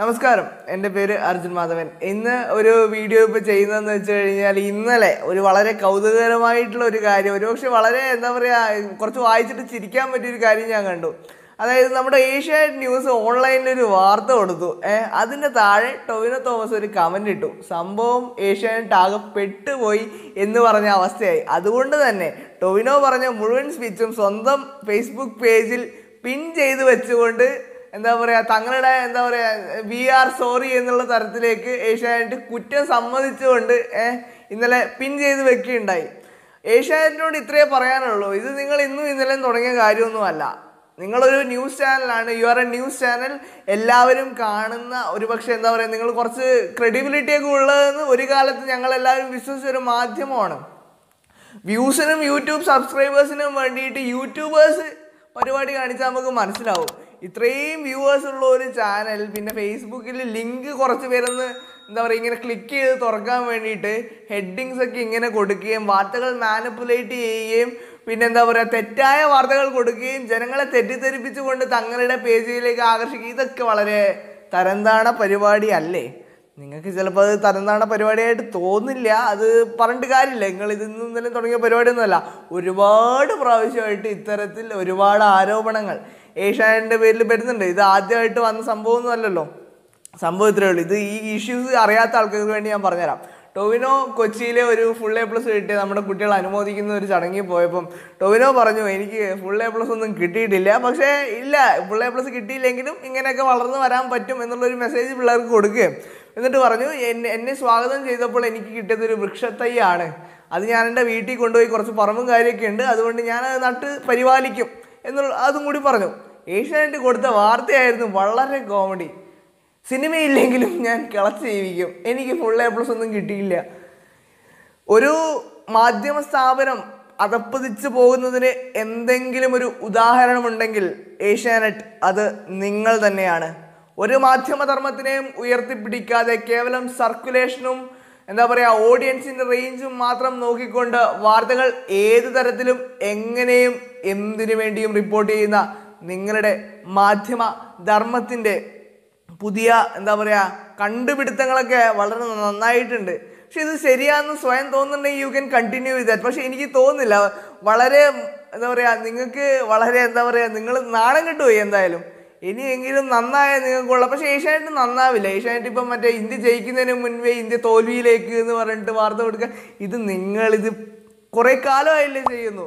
നമസ്കാരം എൻ്റെ പേര് അർജുൻ മാധവൻ ഇന്ന് ഒരു വീഡിയോ ഇപ്പോൾ ചെയ്യുന്നതെന്ന് വെച്ച് കഴിഞ്ഞാൽ ഇന്നലെ ഒരു വളരെ കൗതുകകരമായിട്ടുള്ള ഒരു കാര്യം ഒരുപക്ഷെ വളരെ എന്താ പറയുക കുറച്ച് വായിച്ചിട്ട് ചിരിക്കാൻ പറ്റിയൊരു കാര്യം ഞാൻ കണ്ടു അതായത് നമ്മുടെ ഏഷ്യാനെറ്റ് ന്യൂസ് ഓൺലൈനിൽ ഒരു വാർത്ത കൊടുത്തു ഏഹ് അതിൻ്റെ താഴെ ടൊവിനോ തോമസ് ഒരു കമൻ്റ് ഇട്ടു സംഭവം ഏഷ്യാനെറ്റ് ആകെ പെട്ടുപോയി എന്ന് പറഞ്ഞ അവസ്ഥയായി അതുകൊണ്ട് തന്നെ ടൊവിനോ പറഞ്ഞ മുഴുവൻ സ്പീച്ചും സ്വന്തം ഫേസ്ബുക്ക് പേജിൽ പിൻ ചെയ്ത് വെച്ചുകൊണ്ട് എന്താ പറയുക തങ്ങളുടെ എന്താ പറയുക വി ആർ സോറി എന്നുള്ള തരത്തിലേക്ക് ഏഷ്യാനെറ്റ് കുറ്റം സമ്മതിച്ചുകൊണ്ട് ഇന്നലെ പിൻ ചെയ്ത് വെക്കുകയുണ്ടായി ഏഷ്യാനെറ്റിനോട് ഇത്രയേ പറയാനുള്ളൂ ഇത് നിങ്ങൾ ഇന്നും ഇന്നലെയും തുടങ്ങിയ കാര്യമൊന്നുമല്ല നിങ്ങളൊരു ന്യൂസ് ചാനലാണ് you are a news channel എല്ലാവരും കാണുന്ന ഒരു പക്ഷേ എന്താ പറയുക നിങ്ങൾ കുറച്ച് ക്രെഡിബിലിറ്റിയൊക്കെ ഉള്ളതെന്ന് ഒരു കാലത്ത് ഞങ്ങളെല്ലാവരും വിശ്വസിച്ചൊരു മാധ്യമമാണ് വ്യൂസിനും യൂട്യൂബ് സബ്സ്ക്രൈബേഴ്സിനും വേണ്ടിയിട്ട് യൂട്യൂബേഴ്സ് പരിപാടി കാണിച്ചാൽ നമുക്ക് മനസ്സിലാവും ഇത്രയും വ്യൂവേഴ്സ് ഉള്ള ഒരു ചാനൽ പിന്നെ ഫേസ്ബുക്കിൽ ലിങ്ക് കുറച്ച് പേരൊന്ന് എന്താ പറയുക ഇങ്ങനെ ക്ലിക്ക് ചെയ്ത് തുറക്കാൻ വേണ്ടിയിട്ട് ഹെഡിങ്സ് ഒക്കെ ഇങ്ങനെ കൊടുക്കുകയും വാർത്തകൾ മാനിപ്പുലേറ്റ് ചെയ്യുകയും പിന്നെ എന്താ പറയുക തെറ്റായ വാർത്തകൾ കൊടുക്കുകയും ജനങ്ങളെ തെറ്റിദ്ധരിപ്പിച്ചുകൊണ്ട് തങ്ങളുടെ പേജിലേക്ക് ആകർഷിക്കുക ഇതൊക്കെ വളരെ തരംതാണ പരിപാടി അല്ലേ നിങ്ങൾക്ക് ചിലപ്പോൾ അത് തരംതാണ പരിപാടിയായിട്ട് തോന്നില്ല അത് പറഞ്ഞിട്ട് കാര്യമില്ല നിങ്ങൾ ഇതിൽ ഇന്നലെ തുടങ്ങിയ പരിപാടിയൊന്നുമല്ല ഒരുപാട് പ്രാവശ്യമായിട്ട് ഇത്തരത്തിൽ ഒരുപാട് ആരോപണങ്ങൾ ഏഷ്യാനെറ്റിൻ്റെ പേരിൽ വരുന്നുണ്ട് ഇത് ആദ്യമായിട്ട് വന്ന സംഭവമൊന്നും അല്ലല്ലോ സംഭവം ഇത്രയേ ഉള്ളൂ ഇത് ഈ ഇഷ്യൂസ് അറിയാത്ത ആൾക്കാർക്ക് വേണ്ടി ഞാൻ പറഞ്ഞുതരാം ടൊവിനോ കൊച്ചിയിലെ ഒരു ഫുൾ എ പ്ലസ് കിട്ടിയ നമ്മുടെ കുട്ടികൾ അനുമോദിക്കുന്ന ഒരു ചടങ്ങിൽ പോയപ്പം ടൊവിനോ പറഞ്ഞു എനിക്ക് ഫുൾ എ പ്ലസ് ഒന്നും കിട്ടിയിട്ടില്ല പക്ഷേ ഇല്ല ഫുൾ എ പ്ലസ് കിട്ടിയില്ലെങ്കിലും ഇങ്ങനെയൊക്കെ വളർന്നു വരാൻ പറ്റും എന്നുള്ളൊരു മെസ്സേജ് പിള്ളേർക്ക് കൊടുക്കുകയും എന്നിട്ട് പറഞ്ഞു എന്നെ സ്വാഗതം ചെയ്തപ്പോൾ എനിക്ക് കിട്ടിയതൊരു വൃക്ഷത്തയ്യാണ് അത് ഞാൻ എൻ്റെ വീട്ടിൽ കൊണ്ടുപോയി കുറച്ച് പറമ്പും കാര്യമൊക്കെ ഉണ്ട് അതുകൊണ്ട് ഞാൻ അത് നട്ട് പരിപാലിക്കും എന്നുള്ള അതും കൂടി പറഞ്ഞു ഏഷ്യാനെറ്റ് കൊടുത്ത വാർത്തയായിരുന്നു വളരെ കോമഡി സിനിമയില്ലെങ്കിലും ഞാൻ കിളച്ച് ജീവിക്കും എനിക്ക് ഫുൾ എ പ്ലസ് ഒന്നും കിട്ടിയില്ല ഒരു മാധ്യമ സ്ഥാപനം അതപ്പതിച്ച് പോകുന്നതിന് എന്തെങ്കിലും ഒരു ഉദാഹരണമുണ്ടെങ്കിൽ ഏഷ്യാനെറ്റ് അത് നിങ്ങൾ തന്നെയാണ് ഒരു മാധ്യമധർമ്മത്തിനെയും ഉയർത്തിപ്പിടിക്കാതെ കേവലം സർക്കുലേഷനും എന്താ പറയുക ഓഡിയൻസിൻ്റെ റേഞ്ചും മാത്രം നോക്കിക്കൊണ്ട് വാർത്തകൾ ഏത് തരത്തിലും എങ്ങനെയും എന്തിനു വേണ്ടിയും റിപ്പോർട്ട് ചെയ്യുന്ന നിങ്ങളുടെ മാധ്യമ ധർമ്മത്തിൻ്റെ പുതിയ എന്താ പറയുക കണ്ടുപിടുത്തങ്ങളൊക്കെ വളരെ നന്നായിട്ടുണ്ട് പക്ഷെ ഇത് ശരിയാണെന്ന് സ്വയം തോന്നുന്നുണ്ടെങ്കിൽ യു ക്യാൻ കണ്ടിന്യൂ ചെയ്ത ദാറ്റ് പക്ഷെ എനിക്ക് തോന്നുന്നില്ല വളരെ എന്താ പറയുക നിങ്ങൾക്ക് വളരെ എന്താ പറയുക നിങ്ങൾ നാണം കിട്ടുപോയി എന്തായാലും ഇനിയെങ്കിലും നന്നായ കൊള്ളാം പക്ഷേ ഏഷ്യാനെറ്റ് നന്നാവില്ല ഏഷ്യാനെറ്റ് ഇപ്പം മറ്റേ ഇന്ത്യ ജയിക്കുന്നതിന് മുൻപേ ഇന്ത്യ തോൽവിയിലേക്ക് എന്ന് പറഞ്ഞിട്ട് വാർത്ത കൊടുക്കുക ഇത് നിങ്ങളിത് കുറേ കാലമായില്ലേ ചെയ്യുന്നു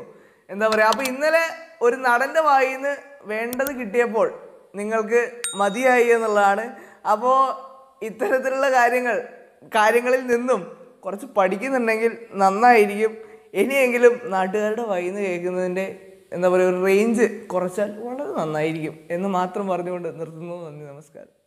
എന്താ പറയുക അപ്പോൾ ഇന്നലെ ഒരു നടൻ്റെ വായിൽ നിന്ന് വേണ്ടത് കിട്ടിയപ്പോൾ നിങ്ങൾക്ക് മതിയായി എന്നുള്ളതാണ് അപ്പോൾ ഇത്തരത്തിലുള്ള കാര്യങ്ങൾ കാര്യങ്ങളിൽ നിന്നും കുറച്ച് പഠിക്കുന്നുണ്ടെങ്കിൽ നന്നായിരിക്കും ഇനിയെങ്കിലും നാട്ടുകാരുടെ വായിൽ നിന്ന് കേൾക്കുന്നതിൻ്റെ എന്താ പറയുക ഒരു റേഞ്ച് കുറച്ചാൽ വളരെ നന്നായിരിക്കും എന്ന് മാത്രം പറഞ്ഞുകൊണ്ട് നിർത്തുന്നു നന്ദി നമസ്കാരം